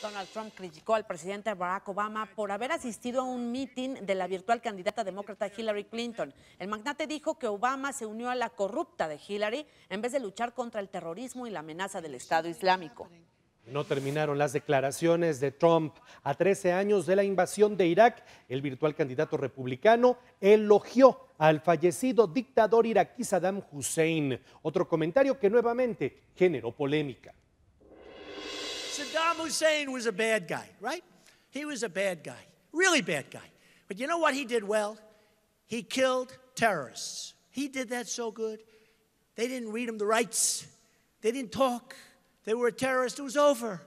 Donald Trump criticó al presidente Barack Obama por haber asistido a un mitin de la virtual candidata demócrata Hillary Clinton. El magnate dijo que Obama se unió a la corrupta de Hillary en vez de luchar contra el terrorismo y la amenaza del Estado Islámico. No terminaron las declaraciones de Trump. A 13 años de la invasión de Irak, el virtual candidato republicano elogió al fallecido dictador iraquí Saddam Hussein, otro comentario que nuevamente generó polémica. Saddam Hussein was a bad guy, right? He was a bad guy, really bad guy. But you know what he did well? He killed terrorists. He did that so good. They didn't read him the rights, they didn't talk. They were a terrorist. It was over.